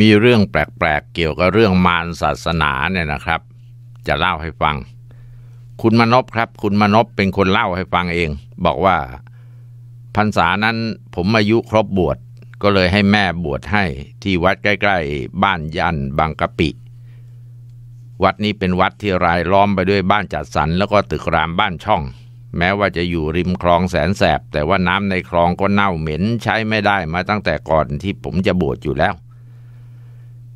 มีเรื่องแปลกๆเกี่ยวกับเรื่องมารศาสนาเนี่ยนะครับ จะเล่าให้ฟัง คุณมนพครับ คุณมนพเป็นคนเล่าให้ฟังเอง บอกว่าพรรษานั้นผมอายุครบบวชก็เลยให้แม่บวชให้ที่วัดใกล้ ๆ บ้านยันบางกะปิ วัดนี้เป็นวัดที่รายล้อมไปด้วยบ้านจัดสรร แล้วก็ตึกรามบ้านช่อง แม้ว่าจะอยู่ริมคลองแสนแสบ แต่ว่าน้ำในคลองก็เน่าเหม็นใช้ไม่ได้มาตั้งแต่ก่อนที่ผมจะบวชอยู่แล้ว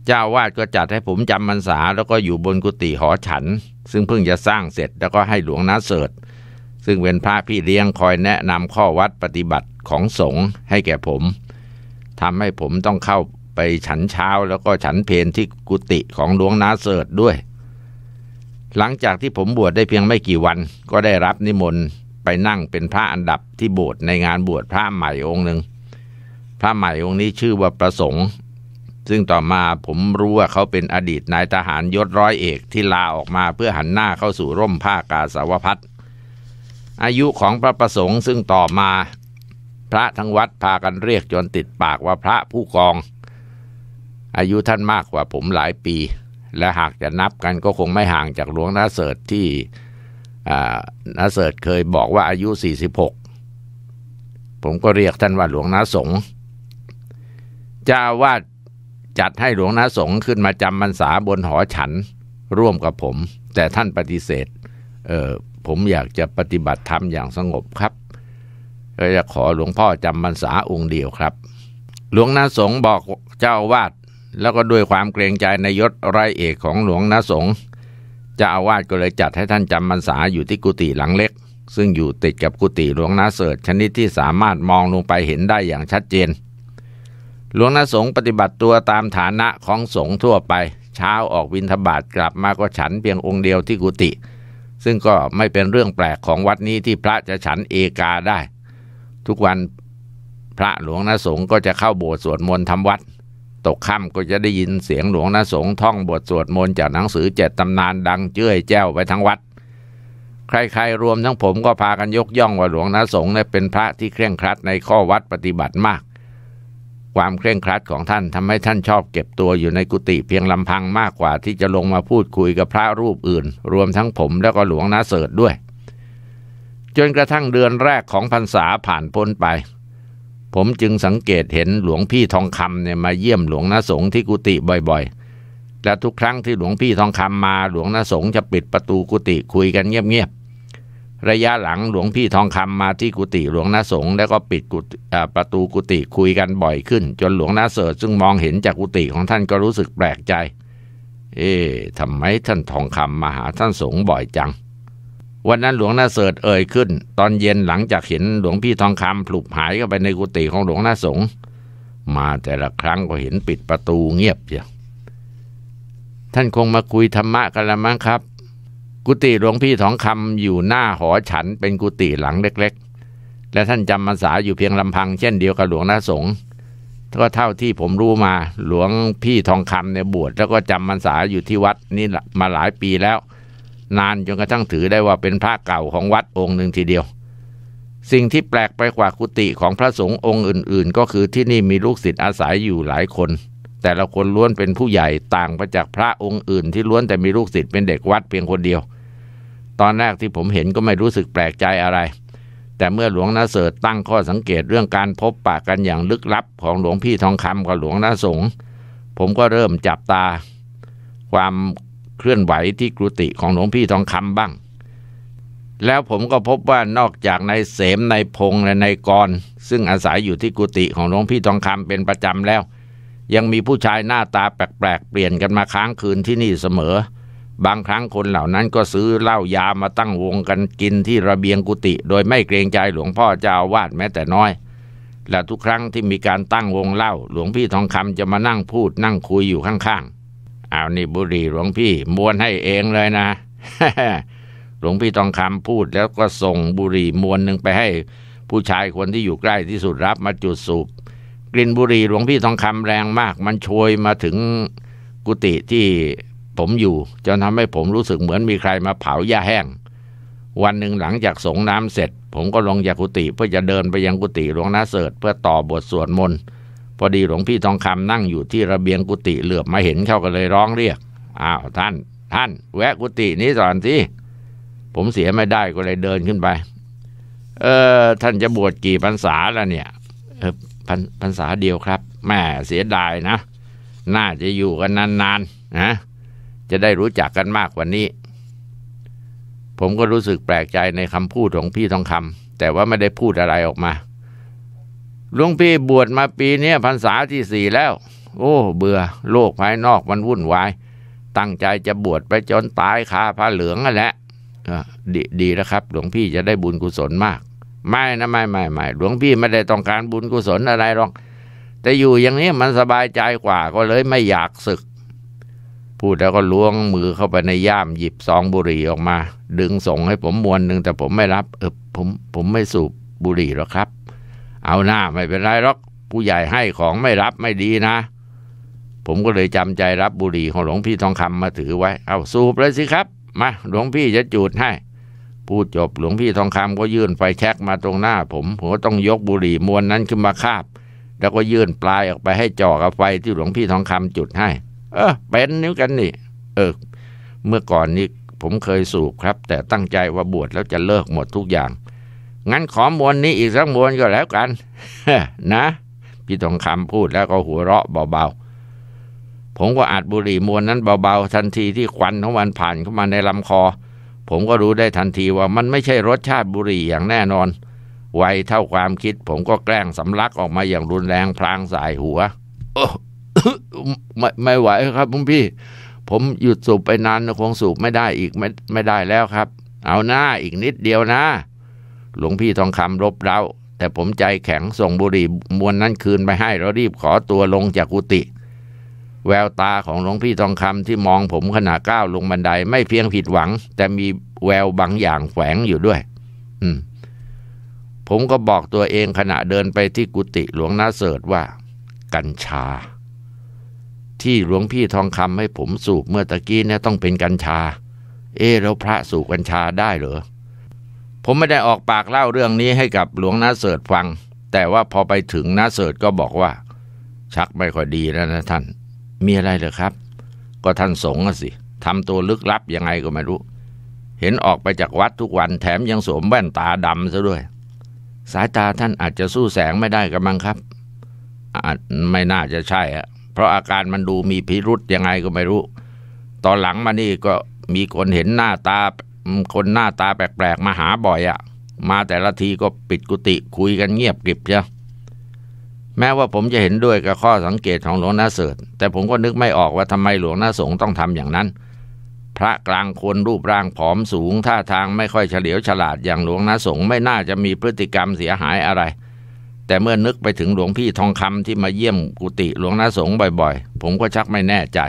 เจ้าวาดก็จัดให้ผมจำพรรษาแล้วก็อยู่บนกุฏิหอฉัน ซึ่งเพิ่งจะสร้างเสร็จแล้วก็ให้หลวงนาเสดซึ่งเป็นพระพี่เลี้ยงคอยแนะนำข้อวัดปฏิบัติของสงฆ์ให้แก่ผมทำให้ผมต้องเข้าไปฉันเช้าแล้วก็ฉันเพนที่กุฏิของหลวงนาเสดด้วย หลังจากที่ผมบวชได้เพียงไม่กี่วัน ก็ได้รับนิมนต์ไปนั่งเป็นพระอันดับที่โบสถ์ในงานบวชพระใหม่องค์หนึ่งพระใหม่องค์นี้ชื่อว่าประสงค์ซึ่งต่อมาผมรู้ว่าเขาเป็นอดีตนายทหารยศร้อยเอกที่ลาออกมาเพื่อหันหน้าเข้าสู่ร่มผ้ากาสาวพัดอายุของพระประสงค์ซึ่งต่อมาพระทั้งวัดพากันเรียกจนติดปากว่าพระผู้กอง อายุท่านมากกว่าผมหลายปี และหากจะนับกันก็คงไม่ห่างจากหลวงนาเสดที่นาเสดเคยบอกว่าอายุ 46ผมก็เรียกท่านว่าหลวงนาสงจ้าวาดจัดให้หลวงนาสงขึ้นมาจำพรรษาบนหอฉัน ร่วมกับผมแต่ท่านปฏิเสธเออผมอยากจะปฏิบัติธรรมอย่างสงบครับก็จะขอหลวงพ่อจำพรรษาองค์เดียวครับ หลวงนาสงบอกเจ้าวาดแล้วก็ด้วยความเกรงใจในยศรเอกของหลวงนาสงเจ้าอาวาสก็เลยจัดให้ท่านจำพรรษาอยู่ที่กุฏิหลังเล็ก ซึ่งอยู่ติดกับกุฏิหลวงนาเสดชนิดที่สามารถมองลงไปเห็นได้อย่างชัดเจนหลวงนาสงปฏิบัติตัวตามฐานะของสงฆ์ทั่วไป เช้าออกวินทบาทกลับมาก็ฉันเพียงองค์เดียวที่กุฏิซึ่งก็ไม่เป็นเรื่องแปลกของวัดนี้ที่พระจะฉันเอกาได้ ทุกวันพระหลวงนาสงก็จะเข้าโบสถ์สวดมนต์ทำวัด ตกค่ำก็จะได้ยินเสียงหลวงนาสงท่องบทสวดมนต์จากหนังสือเจ็ดตำนานดังเจ้ยแจ้วไปทั้งวัด ใครๆ รวมทั้งผมก็พากันยกย่องว่าหลวงนาสงเนี่ยเป็นพระที่เคร่งครัด ในข้อวัดปฏิบัติมากความเคร่งครัดของท่านทำให้ท่านชอบเก็บตัวอยู่ในกุฏิเพียงลำพังมากกว่าที่จะลงมาพูดคุยกับพระรูปอื่น รวมทั้งผมแล้วก็หลวงนาเสดด้วย จนกระทั่งเดือนแรกของพรรษาผ่านพ้นไป ผมจึงสังเกตเห็นหลวงพี่ทองคำเนี่ยมาเยี่ยมหลวงนาสงที่กุฏิบ่อยๆและทุกครั้งที่หลวงพี่ทองคำมาหลวงนาสงจะปิดประตูกุฏิคุยกันเงียบๆระยะหลังหลวงพี่ทองคำมาที่กุฏิหลวงนาสงแล้วก็ปิดกุฏิประตูกุฏิคุยกันบ่อยขึ้น จนหลวงนาเสดซึ่งมองเห็นจากกุฏิของท่านก็รู้สึกแปลกใจ เอ๊ะทำไมท่านทองคำมาหาท่านสงบ่อยจัง วันนั้นหลวงนาเสดเอ่ยขึ้น ตอนเย็นหลังจากเห็นหลวงพี่ทองคำผลุบหายเข้าไปในกุฏิของหลวงนาสงมาแต่ละครั้งก็เห็นปิดประตูเงียบเชียวท่านคงมาคุยธรรมะกันละมั้งครับกุฏิหลวงพี่ทองคำอยู่หน้าหอฉันเป็นกุฏิหลังเล็กๆ และท่านจำมรรษาอยู่เพียงลำพังเช่นเดียวกับหลวงนาสงก็เท่าที่ผมรู้มาหลวงพี่ทองคำเนี่ยบวชแล้วก็จำมรรษาอยู่ที่วัดนี่มาหลายปีแล้ว นานจนกระทั่งถือได้ว่าเป็นพระเก่าของวัดองค์หนึ่งทีเดียว สิ่งที่แปลกไปกว่ากุฏิของพระสงฆ์องค์อื่นๆ ก็คือที่นี่มีลูกศิษย์อาศัยอยู่หลายคนแต่ละคนล้วนเป็นผู้ใหญ่ต่างไปจากพระองค์อื่น ที่ล้วนแต่มีลูกศิษย์เป็นเด็กวัดเพียงคนเดียว ตอนแรกที่ผมเห็นก็ไม่รู้สึกแปลกใจอะไร แต่เมื่อหลวงนาเสดตั้งข้อสังเกตเรื่องการพบปะกันอย่างลึกลับของหลวงพี่ทองคำกับหลวงนาสงผมก็เริ่มจับตา ความเคลื่อนไหวที่กุฏิของหลวงพี่ทองคำบ้าง แล้วผมก็พบว่านอกจากในเสมในพงและในกรซึ่งอาศัยอยู่ที่กุฏิของหลวงพี่ทองคำเป็นประจำแล้วยังมีผู้ชายหน้าตาแปลกๆเปลี่ยนกันมาค้างคืนที่นี่เสมอ บางครั้งคนเหล่านั้นก็ซื้อเหล้ายามาตั้งวงกันกินที่ระเบียงกุฏิโดยไม่เกรงใจหลวงพ่อเจ้าวาดแม้แต่น้อย และทุกครั้งที่มีการตั้งวงเหล้าหลวงพี่ทองคำจะมานั่งพูดนั่งคุยอยู่ข้างๆเอานี่บุรีหลวงพี่มวนให้เองเลยนะหลวงพี่ทองคำพูดแล้วก็ส่งบุรีมวนหนึ่งไปให้ ผู้ชายคนที่อยู่ใกล้ที่สุดรับมาจุดสูบกลิ่นบุหรี่หลวงพี่ทองคำแรงมาก มันโชยมาถึงกุฏิที่ผมอยู่จนทำให้ผมรู้สึกเหมือนมีใครมาเผาหญ้าแห้ง วันหนึ่งหลังจากสงน้ำเสร็จ ผมก็ลงจากกุฏิเพื่อจะเดินไปยังกุฏิหลวงนาเสดเพื่อต่อบทสวดมนต์พอดีหลวงพี่ทองคำนั่งอยู่ที่ระเบียงกุฏิเหลือบมาเห็นเข้าก็เลยร้องเรียกอ้าวท่าน ท่าน แวะกุฏินี้ก่อนสิผมเสียไม่ได้ก็เลยเดินขึ้นไป เออท่านจะบวชกี่พรรษาแล้วเนี่ยพรรษาเดียวครับ แม่เสียดายนะ น่าจะอยู่กันนานๆนะจะได้รู้จักกันมากกว่านี้ ผมก็รู้สึกแปลกใจในคำพูดของพี่ทองคำแต่ว่าไม่ได้พูดอะไรออกมาลุงพี่บวชมาปีนี้พรรษาที่สี่แล้ว โอ้ เบื่อ โลกภายนอกมันวุ่นวายตั้งใจจะบวชไปจนตายคาผ้าเหลืองนั่นแหละดีดีแล้วครับหลวงพี่จะได้บุญกุศลมากไม่นะไม่ไม่ไม่หลวงพี่ไม่ได้ต้องการบุญกุศลอะไรหรอกแต่อยู่อย่างนี้มันสบายใจกว่าก็เลยไม่อยากศึก พูดแล้วก็ล้วงมือเข้าไปในย่ามหยิบซองบุหรี่ออกมา ดึงส่งให้ผมมวนหนึ่งแต่ผมไม่รับ เออผมผมไม่สูบบุหรี่หรอกครับ เอาหน้าไม่เป็นไรหรอกผู้ใหญ่ให้ของไม่รับไม่ดีนะ ผมก็เลยจำใจรับบุหรี่ของหลวงพี่ทองคำมาถือไว้ เอาสูบเลยสิครับมาหลวงพี่จะจูดให้พูดจบหลวงพี่ทองคำก็ยื่นไฟแช็กมาตรงหน้าผมผมก็ต้องยกบุหรี่มวนนั้นขึ้นมาคาบแล้วก็ยื่นปลายออกไปให้จ่อกับไฟที่หลวงพี่ทองคำจุดให้ เออเป็นนิ้วกันนี่ เออ เมื่อก่อนนี้ผมเคยสูบครับ แต่ตั้งใจว่าบวชแล้วจะเลิกหมดทุกอย่าง งั้นขอมวนนี้อีกสักมวนก็แล้วกันนะ พี่ทองคำพูดแล้วก็หัวเราะเบาๆ ผมก็อาดบุหรี่มวนนั้นเบาๆ ทันทีที่ควันของมันผ่านเข้ามาในลำคอผมก็รู้ได้ทันทีว่ามันไม่ใช่รสชาติบุหรี่อย่างแน่นอน ไวเท่าความคิดผมก็แกล้งสำลักออกมาอย่างรุนแรงพลางสายหัวไม่ไม่ไหวครับพี่พี่ ผมหยุดสูบไปนานคงสูบไม่ได้อีกไม่ไม่ได้แล้วครับ เอาหน้าอีกนิดเดียวนะ หลวงพี่ทองคำรบเร้าแต่ผมใจแข็งส่งบุหรี่มวนนั้นคืนไปให้แล้วรีบขอตัวลงจากกุฏิแววตาของหลวงพี่ทองคำที่มองผมขณะก้าวลงบันไดไม่เพียงผิดหวัง แต่มีแววบางอย่างแฝงอยู่ด้วยมผมก็บอกตัวเองขณะเดินไปที่กุฏิหลวงนาเสดว่า กัญชา ที่หลวงพี่ทองคำให้ผมสูบเมื่อตะกี้เนี่ยต้องเป็นกัญชา เอแล้วพระสูบกัญชาได้เหรอ ผมไม่ได้ออกปากเล่าเรื่องนี้ให้กับหลวงนาเสดฟัง แต่ว่าพอไปถึงนาเสดก็บอกว่า ชักไม่ค่อยดีแล้วนะท่านมีอะไรเหรอครับ ก็ท่านสงฆ์สิทำตัวลึกลับยังไงก็ไม่รู้ เห็นออกไปจากวัดทุกวันแถมยังสวมแว่นตาดำซะด้วย สายตาท่านอาจจะสู้แสงไม่ได้กันมั้งครับอาจไม่น่าจะใช่อะเพราะอาการมันดูมีพิรุษยังไงก็ไม่รู้ ตอนหลังมานี่ก็มีคนเห็นหน้าตาคนหน้าตาแปลกๆมาหาบ่อยอะมาแต่ละทีก็ปิดกุฏิคุยกันเงียบกริบเจ้าแม้ว่าผมจะเห็นด้วยกับข้อสังเกตของหลวงนาเสดแต่ผมก็นึกไม่ออกว่าทำไมหลวงนาสงต้องทำอย่างนั้น พระกลางคนรูปร่างผอมสูงท่าทางไม่ค่อยเฉลียวฉลาดอย่างหลวงนาสงไม่น่าจะมีพฤติกรรมเสียหายอะไร แต่เมื่อนึกไปถึงหลวงพี่ทองคำที่มาเยี่ยมกุฏิหลวงนาสงบ่อย ๆ ผมก็ชักไม่แน่ใจ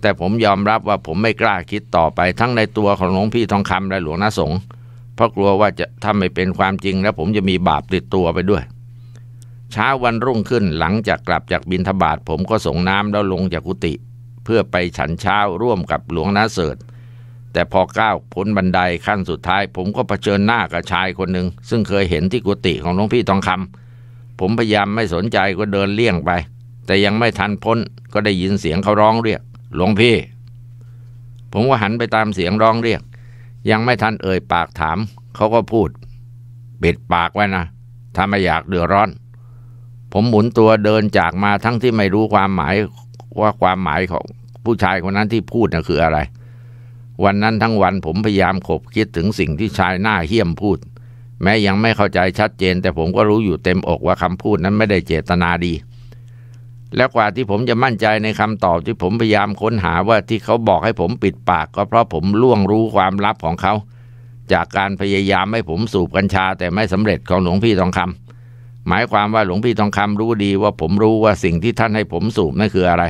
แต่ผมยอมรับว่าผมไม่กล้าคิดต่อไปทั้งในตัวของหลวงพี่ทองคำและหลวงนาสงเพราะกลัวว่าจะทำไม่เป็นความจริงแล้วผมจะมีบาปติดตัวไปด้วยเช้าวันรุ่งขึ้นหลังจากกลับจากบินทบาท ผมก็ส่งน้ำแล้วลงจากกุฏิเพื่อไปฉันเช้าร่วมกับหลวงนาเสิร์ตแต่พอก้าวพ้นบันไดขั้นสุดท้าย ผมก็เผชิญหน้ากับชายคนหนึ่งซึ่งเคยเห็นที่กุฏิของหลวงพี่ทองคำผมพยายามไม่สนใจก็เดินเลี่ยงไป แต่ยังไม่ทันพ้นก็ได้ยินเสียงเขาร้องเรียก หลวงพี่ ผมก็หันไปตามเสียงร้องเรียก ยังไม่ทันเอ่ย ปากถาม เขาก็พูดปิดปากไว้นะถ้าไม่อยากเดือดร้อนผมหมุนตัวเดินจากมาทั้งที่ไม่รู้ความหมายว่าความหมายของผู้ชายคนนั้นที่พูดนะ่ะคืออะไร วันนั้นทั้งวันผมพยายามขบคิดถึงสิ่งที่ชายหน้าเหี้ยมพูด แม้ยังไม่เข้าใจชัดเจน แต่ผมก็รู้อยู่เต็มอกว่าคำพูดนั้นไม่ได้เจตนาดี และกว่าที่ผมจะมั่นใจในคำตอบที่ผมพยายามค้นหาว่าที่เขาบอกให้ผมปิดปากก็เพราะผมล่วงรู้ความลับของเขา จากการพยายามให้ผมสูบกัญชา แต่ไม่สำเร็จของหลวงพี่ทองคำหมายความว่าหลวงพี่ทองคำรู้ดีว่าผมรู้ว่าสิ่งที่ท่านให้ผมสูบนั่นคืออะไร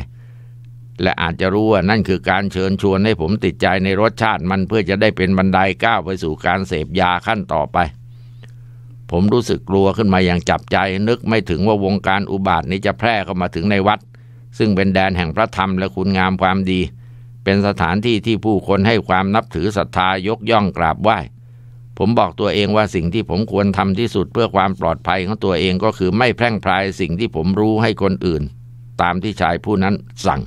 และอาจจะรู้ว่านั่นคือการเชิญชวนให้ผมติดใจในรสชาติมันเพื่อจะได้เป็นบันไดก้าวไปสู่การเสพยาขั้นต่อไป ผมรู้สึกกลัวขึ้นมาอย่างจับใจ นึกไม่ถึงว่าวงการอุบาทนี้จะแพร่เข้ามาถึงในวัด ซึ่งเป็นแดนแห่งพระธรรมและคุณงามความดี เป็นสถานที่ที่ผู้คนให้ความนับถือศรัทธายกย่องกราบไหว้ผมบอกตัวเองว่าสิ่งที่ผมควรทำที่สุดเพื่อความปลอดภัยของตัวเองก็คือไม่แพร่งพรายสิ่งที่ผมรู้ให้คนอื่น ตามที่ชายผู้นั้นสั่ง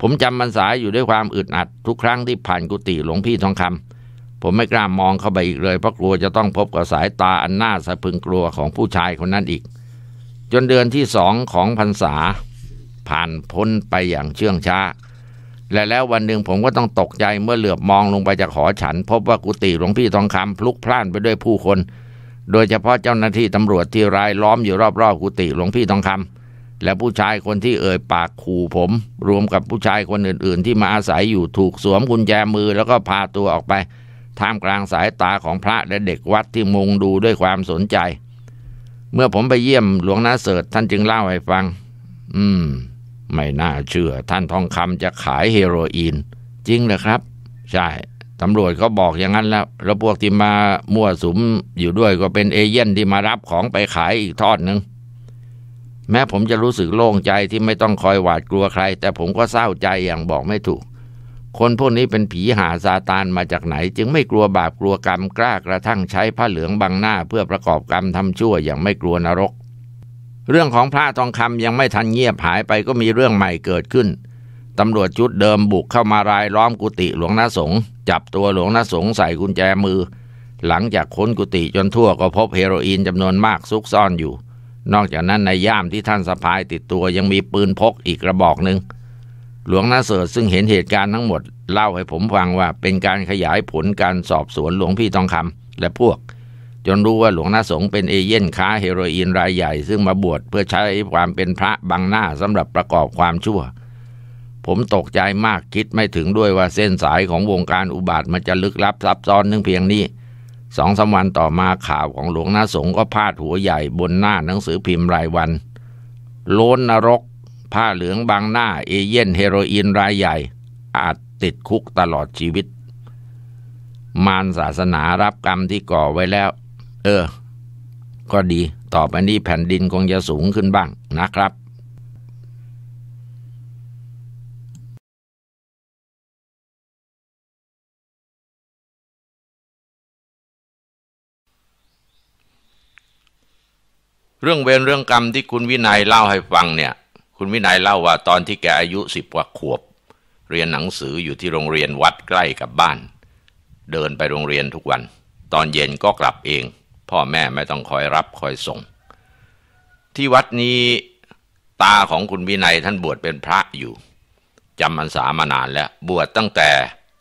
ผมจำบรรษาอยู่ด้วยความอึดอัด ทุกครั้งที่ผ่านกุฏิหลวงพี่ทองคำผมไม่กล้ามองเข้าไปอีกเลย เพราะกลัวจะต้องพบกับสายตาอันน่าสะพึงกลัวของผู้ชายคนนั้นอีก จนเดือนที่สองของพรรษา ผ่านพ้นไปอย่างเชื่องช้าและแล้ววันหนึ่งผมก็ต้องตกใจเมื่อเหลือบมองลงไปจากหอฉัน พบว่ากุฏิหลวงพี่ทองคำพลุกพล่านไปด้วยผู้คน โดยเฉพาะเจ้าหน้าที่ตำรวจที่รายล้อมอยู่รอบๆกุฏิหลวงพี่ทองคำและผู้ชายคนที่เอ่ยปากขู่ผม รวมกับผู้ชายคนอื่นๆ ที่มาอาศัยอยู่ถูกสวมกุญแจมือแล้วก็พาตัวออกไปท่ามกลางสายตาของพระและเด็กวัดที่มุงดูด้วยความสนใจ เมื่อผมไปเยี่ยมหลวงนาเสดท่านจึงเล่าให้ฟัง อืมไม่น่าเชื่อท่านทองคำจะขายเฮโรอีน จริงเหรอครับ ใช่ตำรวจก็บอกอย่างนั้นแล้วแล้วพวกที่มามั่วสุมอยู่ด้วยก็เป็นเอเย่นที่มารับของไปขายอีกทอดหนึ่งแม้ผมจะรู้สึกโล่งใจที่ไม่ต้องคอยหวาดกลัวใคร แต่ผมก็เศร้าใจอย่างบอกไม่ถูก คนพวกนี้เป็นผีหาซาตานมาจากไหน จึงไม่กลัวบาป กลัวกรรมกล้ากระทั่งใช้ผ้าเหลืองบังหน้าเพื่อประกอบกรรมทำชั่วอย่างไม่กลัวนรกเรื่องของพระทองคำยังไม่ทันเงียบหายไปก็มีเรื่องใหม่เกิดขึ้นตำรวจชุดเดิมบุกเข้ามารายล้อมกุฏิหลวงนาสงจับตัวหลวงนาสงใส่กุญแจมือ หลังจากค้นกุฏิจนทั่วก็พบเฮโรอีนจำนวนมากซุกซ่อนอยู่ นอกจากนั้นในย่ามที่ท่านสะพายติดตัวยังมีปืนพกอีกกระบอกหนึ่งหลวงนาเสดซึ่งเห็นเหตุการณ์ทั้งหมดเล่าให้ผมฟังว่าเป็นการขยายผลการสอบสวนหลวงพี่ทองคำและพวกจนรู้ว่าหลวงนาสงเป็นเอเย่นค้าเฮโรอีนรายใหญ่ ซึ่งมาบวชเพื่อใช้ความเป็นพระบังหน้าสำหรับประกอบความชั่ว ผมตกใจมากคิดไม่ถึงด้วยว่าเส้นสายของวงการอุบาทมันจะลึกลับซับซ้อนนึงเพียงนี้สองสาวันต่อมาข่าวของหลวงนาสงก็พาดหัวใหญ่บนหน้าหนังสือพิมพ์รายวัน โลนนรก ผ้าเหลืองบางหน้า เอเย่นเฮโรอีนรายใหญ่ อาจติดคุกตลอดชีวิตมารศาสนารับกรรมที่ก่อไว้แล้วเออก็ดีต่อไปนี้แผ่นดินคงจะสูงขึ้นบ้างนะครับ เรื่องเวรเรื่องกรรมที่คุณวินัยเล่าให้ฟังเนี่ย คุณวินัยเล่าว่าตอนที่แกอายุสิบกว่าขวบ เรียนหนังสืออยู่ที่โรงเรียนวัดใกล้กับบ้าน เดินไปโรงเรียนทุกวัน ตอนเย็นก็กลับเองพ่อแม่ไม่ต้องคอยรับคอยส่ง ที่วัดนี้ตาของคุณวินัยท่านบวชเป็นพระอยู่ จำพรรษามานานแล้ว บวชตั้งแต่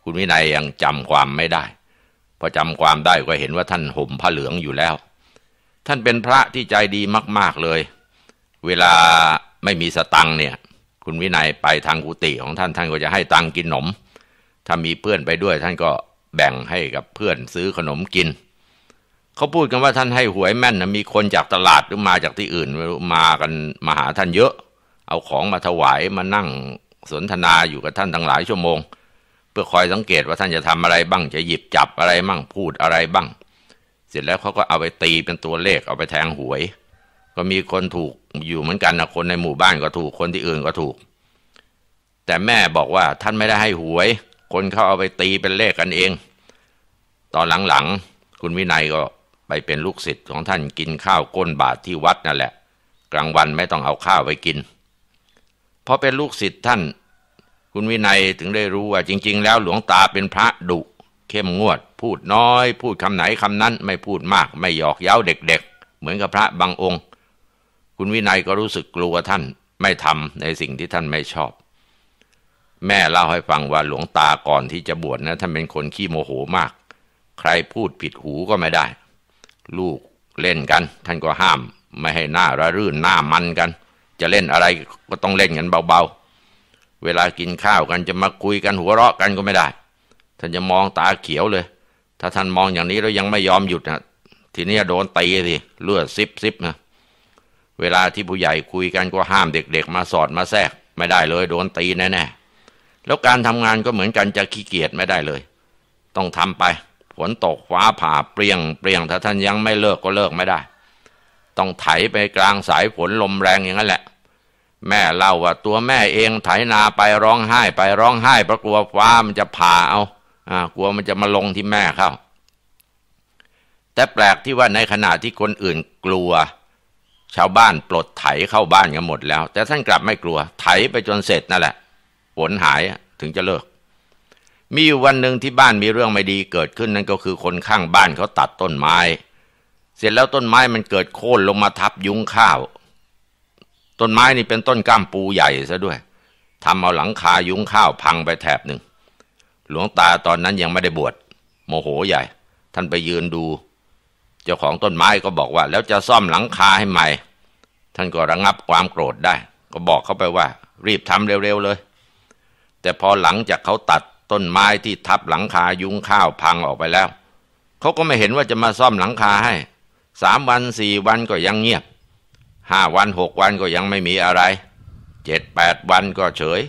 คุณวินัยยังจำความไม่ได้พอจำความได้ก็เห็นว่าท่านห่มผ้าเหลืองอยู่แล้ว ท่านเป็นพระที่ใจดีมาก ๆเลย เวลาไม่มีสตังเนี่ย คุณวินัยไปทางกุฏิของท่านท่านก็จะให้ตังกินขนม ถ้ามีเพื่อนไปด้วยท่านก็แบ่งให้กับเพื่อนซื้อขนมกินเขาพูดกันว่าท่านให้หวยแม่นนะมีคนจากตลาดหรือมาจากที่อื่นมากันมาหาท่านเยอะ เอาของมาถวายมานั่งสนทนาอยู่กับท่านทั้งหลายชั่วโมง เพื่อคอยสังเกตว่าท่านจะทำอะไรบ้าง จะหยิบจับอะไรบ้างพูดอะไรบ้าง เสร็จแล้วเขาก็เอาไปตีเป็นตัวเลขเอาไปแทงหวย ก็มีคนถูกอยู่เหมือนกันนะคนในหมู่บ้านก็ถูกคนที่อื่นก็ถูก แต่แม่บอกว่าท่านไม่ได้ให้หวย คนเขาเอาไปตีเป็นเลขกันเองตอนหลังๆคุณวินัยก็ไปเป็นลูกศิษย์ของท่านกินข้าวก้นบาทที่วัดนั่นแหละ กลางวันไม่ต้องเอาข้าวไปกินพอเป็นลูกศิษย์ท่าน คุณวินัยถึงได้รู้ว่าจริง ๆ แล้วหลวงตาเป็นพระดุ เข้มงวด พูดน้อย พูดคำไหนคำนั้นไม่พูดมาก ไม่หยอกเย้าเด็กๆ เหมือนกับพระบางองค์ คุณวินัยก็รู้สึกกลัวท่าน ไม่ทำในสิ่งที่ท่านไม่ชอบ แม่เล่าให้ฟังว่าหลวงตาก่อนที่จะบวชนะท่านเป็นคนขี้โมโหมาก ใครพูดผิดหูก็ไม่ได้ลูกเล่นกัน ท่านก็ห้าม ไม่ให้หน้าระรื่นหน้ามันกัน จะเล่นอะไรก็ต้องเล่นกันเบาๆ เวลากินข้าวกันจะมาคุยกันหัวเราะกันก็ไม่ได้ ท่านจะมองตาเขียวเลย ถ้าท่านมองอย่างนี้ แล้วยังไม่ยอมหยุดนะทีนี้โดนตีสิเลือดซิบซิบนะเวลาที่ผู้ใหญ่คุยกันก็ห้ามเด็กๆมาสอดมาแทรก ไม่ได้เลย โดนตีแน่ๆแล้วการทำงานก็เหมือนกันจะขี้เกียจไม่ได้เลย ต้องทำไปฝนตกฟ้าผ่าเปรียงเปรียงถ้าท่านยังไม่เลิกก็เลิกไม่ได้ ต้องไถไปกลางสายฝนลมแรงอย่างนั้นแหละ แม่เล่าว่าตัวแม่เองไถนาไปร้องไห้ไปร้องไห้เพราะกลัวฟ้ามันจะผ่าเอาอ่ากลัวมันจะมาลงที่แม่เข้า แต่แปลกที่ว่าในขณะที่คนอื่นกลัว ชาวบ้านปลดไถเข้าบ้านกันหมดแล้ว แต่ท่านกลับไม่กลัว ไถไปจนเสร็จนั่นแหละฝนหายถึงจะเลิกมีอยู่วันหนึ่งที่บ้านมีเรื่องไม่ดีเกิดขึ้น นั่นก็คือคนข้างบ้านเขาตัดต้นไม้ เสร็จแล้วต้นไม้มันเกิดโค่นลงมาทับยุ้งข้าว ต้นไม้นี่เป็นต้นก้ามปูใหญ่ซะด้วยทำเอาหลังคายุ้งข้าวพังไปแถบหนึ่งหลวงตาตอนนั้นยังไม่ได้บวชโมโหใหญ่ ท่านไปยืนดู เจ้าของต้นไม้ก็บอกว่า แล้วจะซ่อมหลังคาให้ใหม่ท่านก็ระงงับความโกรธได้ ก็บอกเขาไปว่า รีบทำเร็วๆ เลย แต่พอหลังจากเขาตัดต้นไม้ที่ทับหลังคายุ้งข้าวพังออกไปแล้ว เขาก็ไม่เห็นว่าจะมาซ่อมหลังคาให้สามวันสี่วันก็ยังเงียบห้าวันหกวันก็ยังไม่มีอะไรเจ็ดแปดวันก็เฉย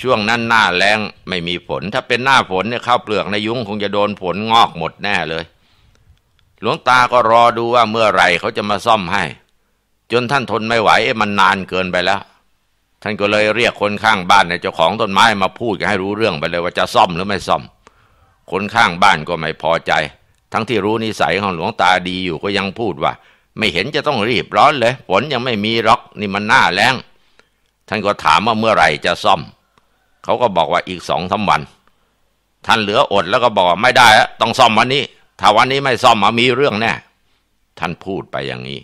ช่วงนั้นหน้าแรงไม่มีฝนถ้าเป็นหน้าฝนเนี่ยข้าวเปลือกในยุ้งคงจะโดนฝนงอกหมดแน่เลย หลวงตาก็รอดูว่าเมื่อไหร่เขาจะมาซ่อมให้ จนท่านทนไม่ไหวมันนานเกินไปแล้วท่านก็เลยเรียกคนข้างบ้านในเจ้าของต้นไม้มาพูดกันให้รู้เรื่องไปเลยว่าจะซ่อมหรือไม่ซ่อม คนข้างบ้านก็ไม่พอใจ ทั้งที่รู้นิสัยของหลวงตาดีอยู่ก็ยังพูดว่า ไม่เห็นจะต้องรีบร้อนเลยฝนยังไม่มีรอก นี่มันหน้าแล้งท่านก็ถามว่าเมื่อไหร่จะซ่อม เขาก็บอกว่าอีกสองสาวัน ท่านเหลืออดแล้วก็บอกว่าไม่ได้ต้องซ่อมวันนี้ถ้าวันนี้ไม่ซ่อมมามีเรื่องแน่ท่านพูดไปอย่างนี้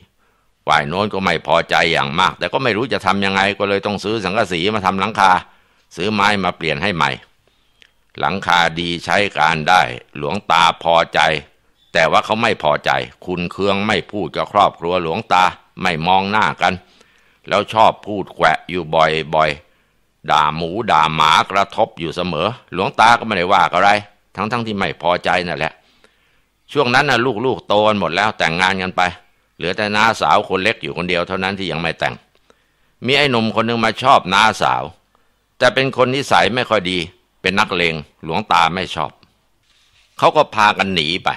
ฝ่ายโน้นก็ไม่พอใจอย่างมาก แต่ก็ไม่รู้จะทำยังไงก็เลยต้องซื้อสังกะสีมาทำหลังคา ซื้อไม้มาเปลี่ยนให้ใหม่ หลังคาดีใช้การได้ หลวงตาพอใจ แต่ว่าเขาไม่พอใจ คุณเครืองไม่พูดกับครอบครัว หลวงตาไม่มองหน้ากัน แล้วชอบพูดแขวะอยู่บ่อยๆด่าหมูด่าหมากระทบอยู่เสมอ หลวงตาก็ไม่ได้ว่าอะไร ทั้ง ๆทที่ไม่พอใจนั่นแหละช่วงนั้นนะลูกๆโตกันหมดแล้วแต่งงานกันไปเหลือแต่น้าสาวคนเล็กอยู่คนเดียวเท่านั้นที่ยังไม่แต่ง มีไอ้หนุ่มคนนึงมาชอบน้าสาวแต่เป็นคนนิสัยไม่ค่อยดี เป็นนักเลงหลวงตาไม่ชอบเขาก็พากันหนีไป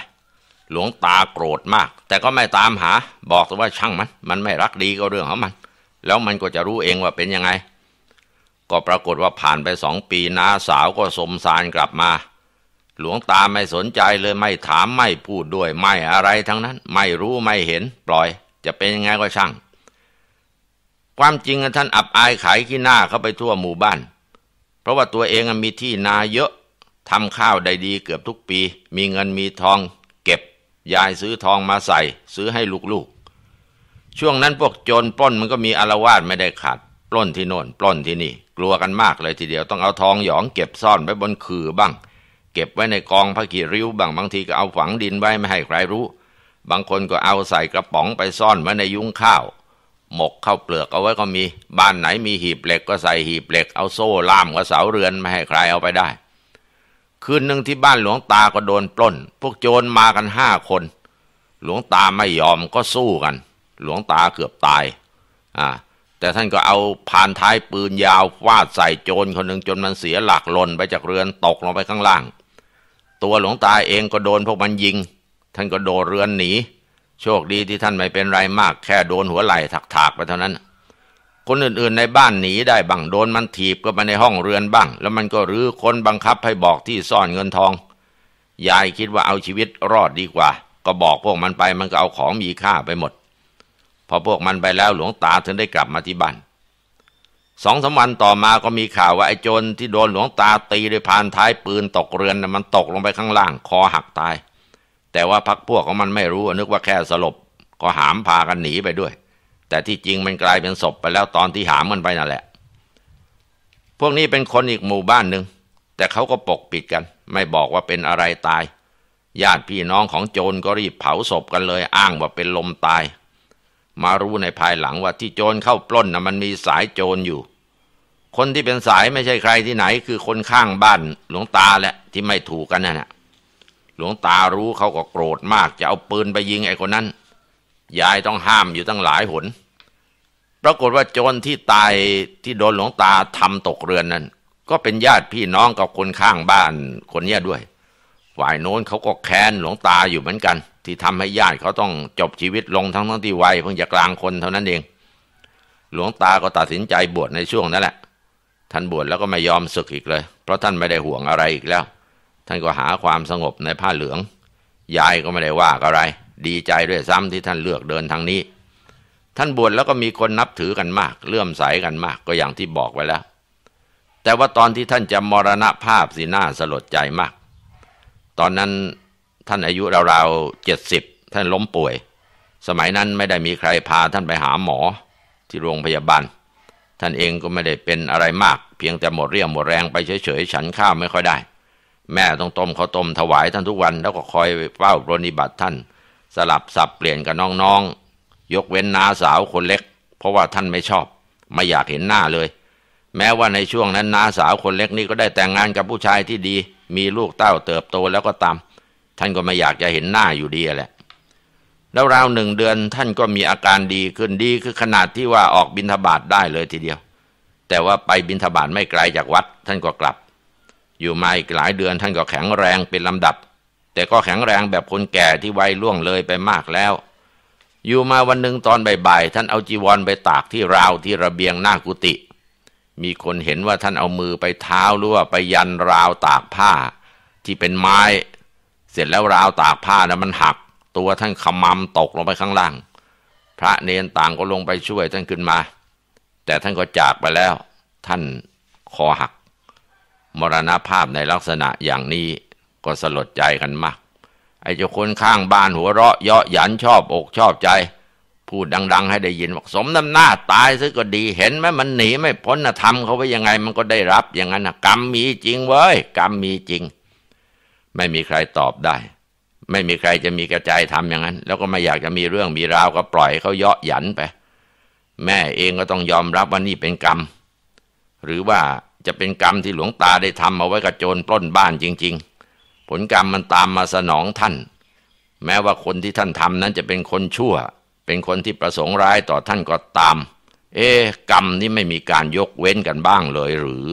หลวงตาโกรธมาก แต่ก็ไม่ตามหา บอกแต่ว่าช่างมันมันไม่รักดีก็เรื่องของมัน แล้วมันก็จะรู้เองว่าเป็นยังไง ก็ปรากฏว่าผ่านไปสองปีน้าสาวก็สมสารกลับมาหลวงตาไม่สนใจเลยไม่ถามไม่พูดด้วยไม่อะไรทั้งนั้นไม่รู้ไม่เห็น ปล่อย จะเป็นยังไงก็ช่าง ความจริงท่านอับอายขายขี้หน้าเข้าไปทั่วหมู่บ้าน เพราะว่าตัวเองมีที่นาเยอะทำข้าวได้ดีเกือบทุกปี มีเงินมีทองเก็บ ยายซื้อทองมาใส่ ซื้อให้ลูกๆ ช่วงนั้นพวกโจรปล้นมันก็มีอารวาสไม่ได้ขาดปล้นที่โน่นปล้นที่นี่ กลัวกันมากเลยทีเดียวต้องเอาทองหยองเก็บซ่อนไว้บนคือบ้างเก็บไว้ในกองพระกีริ้วบางบางทีก็เอาฝังดินไว้ไม่ให้ใครรู้ บางคนก็เอาใส่กระป๋องไปซ่อนไว้ในยุ้งข้าว หมกข้าวเปลือกเอาไว้ก็มี บ้านไหนมีหีบเหล็กก็ใส่หีบเหล็ก เอาโซ่ล่ามกับเสาเรือนไม่ให้ใครเอาไปได้ คืนหนึ่งที่บ้านหลวงตาก็โดนปล้น พวกโจรมากันห้าคน หลวงตาไม่ยอมก็สู้กัน หลวงตาเกือบตาย อ่า แต่ท่านก็เอาผ่านท้ายปืนยาวฟาดใส่โจรคนหนึ่งจนมันเสียหลักหล่นไปจากเรือนตกลงไปข้างล่างตัวหลวงตาเองก็โดนพวกมันยิง ท่านก็โดดเรือนหนี โชคดีที่ท่านไม่เป็นไรมากแค่โดนหัวไหล่ถากๆไปเท่านั้น คนอื่นๆในบ้านหนีได้บ้างโดนมันถีบก็ไปในห้องเรือนบ้าง แล้วมันก็รื้อคนบังคับให้บอกที่ซ่อนเงินทอง ยายคิดว่าเอาชีวิตรอดดีกว่า ก็บอกพวกมันไปมันก็เอาของมีค่าไปหมด พอพวกมันไปแล้วหลวงตาถึงได้กลับมาที่บ้านสองสาวันต่อมาก็มีข่าวว่าไอ้โจรที่โดนหลวงตาตีด้วยพานท้ายปืนตกเรือนนะมันตกลงไปข้างล่าง คอหักตาย แต่ว่าพักพวกของมันไม่รู้นึกว่าแค่สลบก็หามพากันหนีไปด้วย แต่ที่จริงมันกลายเป็นศพไปแล้วตอนที่หามมันไปนั่นแหละพวกนี้เป็นคนอีกหมู่บ้านหนึ่งแต่เขาก็ปกปิดกัน ไม่บอกว่าเป็นอะไรตายญาติพี่น้องของโจรก็รีบเผาศพกันเลย อ้างว่าเป็นลมตายมารู้ในภายหลังว่าที่โจรเข้าปล้นนะมันมีสายโจรอยู่ คนที่เป็นสายไม่ใช่ใครที่ไหน คือคนข้างบ้านหลวงตาแหละที่ไม่ถูกกันนะ่ะหลวงตารู้เขาก็โกรธมากจะเอาปืนไปยิงไอ้คนนั้น ยายต้องห้ามอยู่ตั้งหลายหนปรากฏว่าโจรที่ตายที่โดนหลวงตาทำตกเรือนนั้นก็เป็นญาติพี่น้องกับคนข้างบ้านคนเนี้ยด้วยฝ่ายโน้นเขาก็แค้นหลวงตาอยู่เหมือนกันที่ทำให้ญาติเขาต้องจบชีวิตลงทั้งทั้งที่วัยเพิ่งจะกลางคนเท่านั้นเอง หลวงตาก็ตัดสินใจบวชในช่วงนั้นแหละ ท่านบวชแล้วก็ไม่ยอมศึกอีกเลย เพราะท่านไม่ได้ห่วงอะไรอีกแล้ว ท่านก็หาความสงบในผ้าเหลือง ยายก็ไม่ได้ว่าอะไร ดีใจด้วยซ้ำที่ท่านเลือกเดินทางนี้ ท่านบวชแล้วก็มีคนนับถือกันมากเลื่อมใสกันมาก ก็อย่างที่บอกไว้แล้ว แต่ว่าตอนที่ท่านจะมรณภาพสีหน้าสลดใจมาก ตอนนั้นท่านอายุราวๆเจ็ดสิบ ท่านล้มป่วย สมัยนั้นไม่ได้มีใครพาท่านไปหาหมอที่โรงพยาบาล ท่านเองก็ไม่ได้เป็นอะไรมาก เพียงแต่หมดเรี่ยวหมดแรงไปเฉย ๆ ฉันข้าวไม่ค่อยได้ แม่ต้องต้มข้าวต้มถวายท่านทุกวันแล้วก็คอยเฝ้าปรนิบัติท่านสลับสับเปลี่ยนกับน้องๆ ยกเว้นน้าสาวคนเล็ก เพราะว่าท่านไม่ชอบ ไม่อยากเห็นหน้าเลย แม้ว่าในช่วงนั้นน้าสาวคนเล็กนี่ก็ได้แต่งงานกับผู้ชายที่ดี มีลูกเต้าเติบโตแล้วก็ตามท่านก็ไม่อยากจะเห็นหน้าอยู่ดีแหละ แล้วราวหนึ่งเดือนท่านก็มีอาการดีขึ้นดีคือขนาดที่ว่าออกบินทบาทได้เลยทีเดียว แต่ว่าไปบินทบาทไม่ไกลจากวัดท่านก็กลับ อยู่มาอีกหลายเดือนท่านก็แข็งแรงเป็นลำดับ แต่ก็แข็งแรงแบบคนแก่ที่วัยล่วงเลยไปมากแล้ว อยู่มาวันหนึ่งตอนบ่ายๆ ท่านเอาจีวรไปตากที่ราวที่ระเบียงหน้ากุฏิ มีคนเห็นว่าท่านเอามือไปเท้าหรือว่าไปยันราวตากผ้า ที่เป็นไม้เสร็จแล้วราวตากผ้านะมันหัก ตัวท่านขมำตกลงไปข้างล่าง พระเนนต่างก็ลงไปช่วยท่านขึ้นมา แต่ท่านก็จากไปแล้ว ท่านคอหัก มรณภาพในลักษณะอย่างนี้ก็สลดใจกันมาก ไอ้เจ้าคนข้างบ้านหัวเราะเยาะหยันชอบอกชอบใจ พูดดังๆ ให้ได้ยินบอกสมน้ำหน้าตายซะก็ดีเห็นไหมมันหนีไม่พ้นนะทำเขาไว้ยังไงมันก็ได้รับ อย่างนั้นนะกรรมมีจริงเว้ยกรรมมีจริงไม่มีใครตอบได้ ไม่มีใครจะมีกระจายทำอย่างนั้น แล้วก็ไม่อยากจะมีเรื่องมีราวก็ปล่อยเขาเยาะหยันไป แม่เองก็ต้องยอมรับว่านี่เป็นกรรม หรือว่าจะเป็นกรรมที่หลวงตาได้ทำเอาไว้กับโจรปล้นบ้านจริงๆ ผลกรรมมันตามมาสนองท่าน แม้ว่าคนที่ท่านทำนั้นจะเป็นคนชั่ว เป็นคนที่ประสงค์ร้ายต่อท่านก็ตาม เอ๊กรรมนี่ไม่มีการยกเว้นกันบ้างเลยหรือ